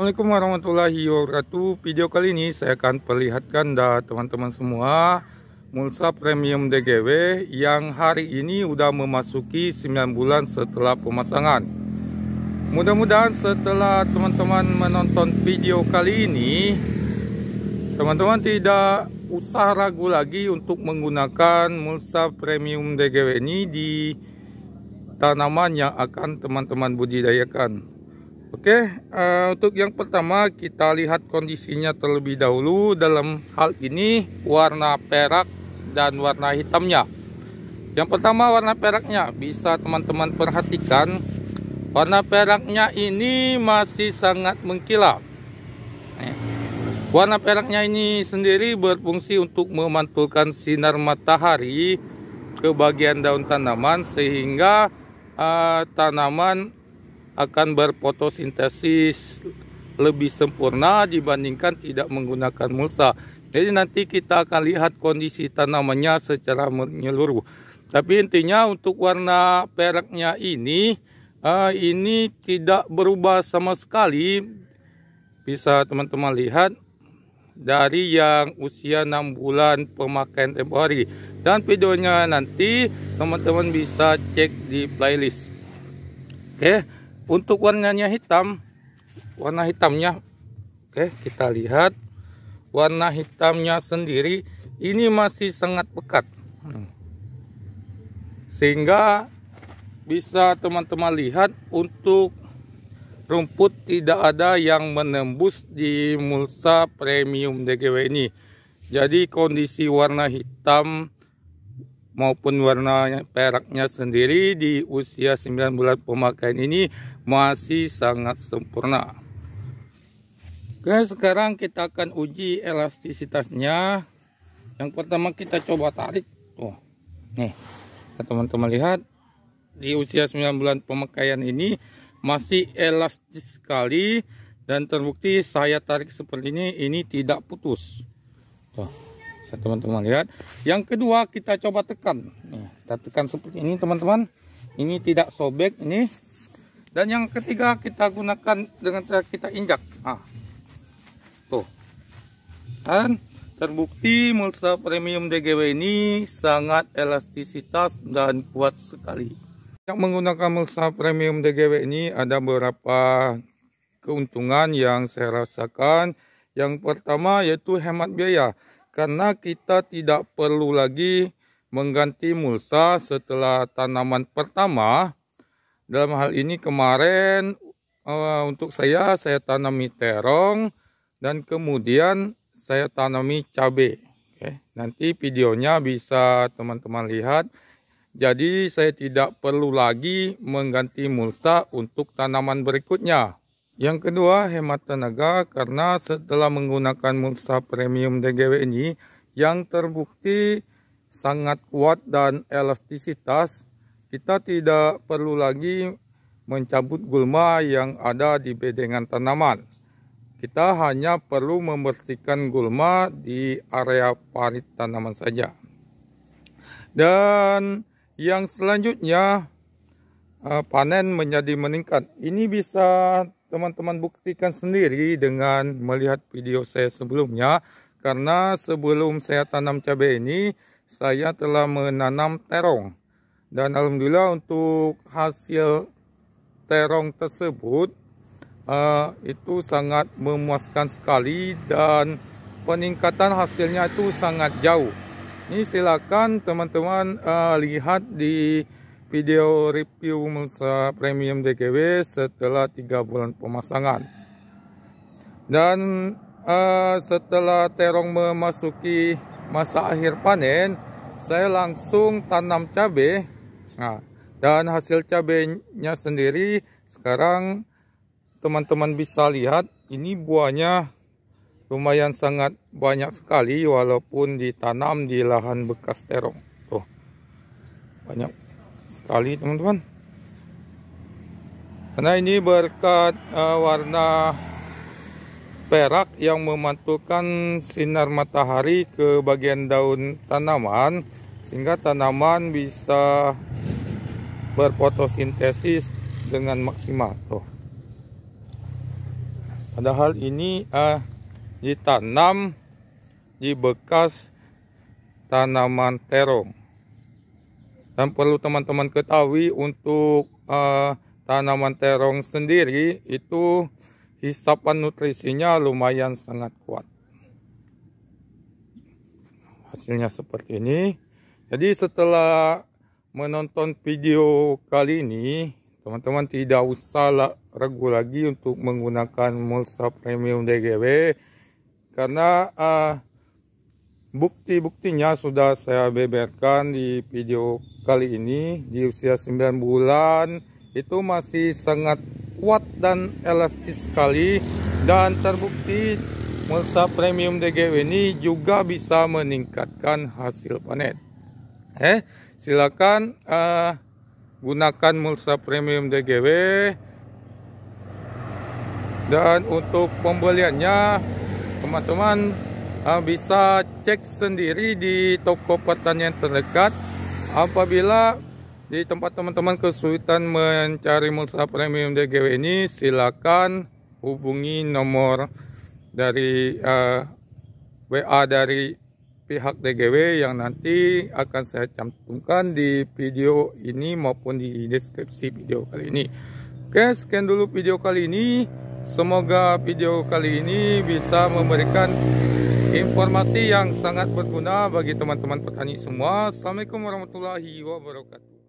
Assalamualaikum warahmatullahi wabarakatuh Video kali ini saya akan perlihatkan dah teman-teman semua Mulsa Premium DGW yang hari ini udah memasuki 9 bulan setelah pemasangan Mudah-mudahan setelah teman-teman menonton video kali ini Teman-teman tidak usah ragu lagi untuk menggunakan Mulsa Premium DGW ini di tanaman yang akan teman-teman budidayakan Oke, uh, untuk yang pertama kita lihat kondisinya terlebih dahulu dalam hal ini warna perak dan warna hitamnya. Yang pertama warna peraknya bisa teman-teman perhatikan warna peraknya ini masih sangat mengkilap. Warna peraknya ini sendiri berfungsi untuk memantulkan sinar matahari ke bagian daun tanaman sehingga uh, tanaman akan berfotosintesis lebih sempurna dibandingkan tidak menggunakan mulsa. Jadi nanti kita akan lihat kondisi tanamannya secara menyeluruh. Tapi intinya untuk warna peraknya ini, eh, ini tidak berubah sama sekali. Bisa teman-teman lihat dari yang usia 6 bulan pemakaian tempoh hari. Dan videonya nanti teman-teman bisa cek di playlist. Oke. Okay untuk warnanya hitam warna hitamnya oke kita lihat warna hitamnya sendiri ini masih sangat pekat hmm. sehingga bisa teman-teman lihat untuk rumput tidak ada yang menembus di mulsa premium DGW ini jadi kondisi warna hitam maupun warna peraknya sendiri di usia 9 bulan pemakaian ini masih sangat sempurna. Oke, sekarang kita akan uji elastisitasnya. Yang pertama kita coba tarik. Tuh. Nih. Nah, teman-teman lihat di usia 9 bulan pemakaian ini masih elastis sekali dan terbukti saya tarik seperti ini ini tidak putus. Tuh teman-teman lihat yang kedua kita coba tekan nih, kita tekan seperti ini teman-teman ini tidak sobek ini dan yang ketiga kita gunakan dengan cara kita injak ah tuh dan terbukti Mulsa Premium DGW ini sangat elastisitas dan kuat sekali yang menggunakan Mulsa Premium DGW ini ada beberapa keuntungan yang saya rasakan yang pertama yaitu hemat biaya karena kita tidak perlu lagi mengganti mulsa setelah tanaman pertama. Dalam hal ini kemarin uh, untuk saya saya tanami terong dan kemudian saya tanami cabai. Okay. Nanti videonya bisa teman-teman lihat. Jadi saya tidak perlu lagi mengganti mulsa untuk tanaman berikutnya. Yang kedua, hemat tenaga karena setelah menggunakan mulsa Premium DGW ini yang terbukti sangat kuat dan elastisitas, kita tidak perlu lagi mencabut gulma yang ada di bedengan tanaman. Kita hanya perlu membersihkan gulma di area parit tanaman saja. Dan yang selanjutnya eh, panen menjadi meningkat. Ini bisa teman-teman buktikan sendiri dengan melihat video saya sebelumnya karena sebelum saya tanam cabai ini saya telah menanam terong dan alhamdulillah untuk hasil terong tersebut uh, itu sangat memuaskan sekali dan peningkatan hasilnya itu sangat jauh ini silakan teman-teman uh, lihat di video review Musa Premium DKW setelah 3 bulan pemasangan dan uh, setelah terong memasuki masa akhir panen saya langsung tanam cabe. nah, dan hasil cabenya sendiri sekarang teman-teman bisa lihat ini buahnya lumayan sangat banyak sekali walaupun ditanam di lahan bekas terong tuh oh, banyak sekali teman-teman karena ini berkat uh, warna perak yang memantulkan sinar matahari ke bagian daun tanaman sehingga tanaman bisa berfotosintesis dengan maksimal tuh padahal ini uh, ditanam di bekas tanaman terong dan perlu teman-teman ketahui untuk uh, tanaman terong sendiri itu hisapan nutrisinya lumayan sangat kuat. Hasilnya seperti ini. Jadi setelah menonton video kali ini, teman-teman tidak usah ragu lagi untuk menggunakan mulsa premium DGB karena uh, Bukti-buktinya sudah saya beberkan di video kali ini di usia 9 bulan itu masih sangat kuat dan elastis sekali dan terbukti Mulsa Premium DGW ini juga bisa meningkatkan hasil panen. Eh, silakan uh, gunakan Mulsa Premium DGW dan untuk pembeliannya teman-teman Ah, bisa cek sendiri di toko pertanian terdekat apabila di tempat teman-teman kesulitan mencari mulsa premium DGW ini silakan hubungi nomor dari uh, eh, WA dari pihak DGW yang nanti akan saya cantumkan di video ini maupun di deskripsi video kali ini oke sekian dulu video kali ini semoga video kali ini bisa memberikan Informasi yang sangat berguna bagi teman-teman petani semua. Assalamualaikum warahmatullahi wabarakatuh.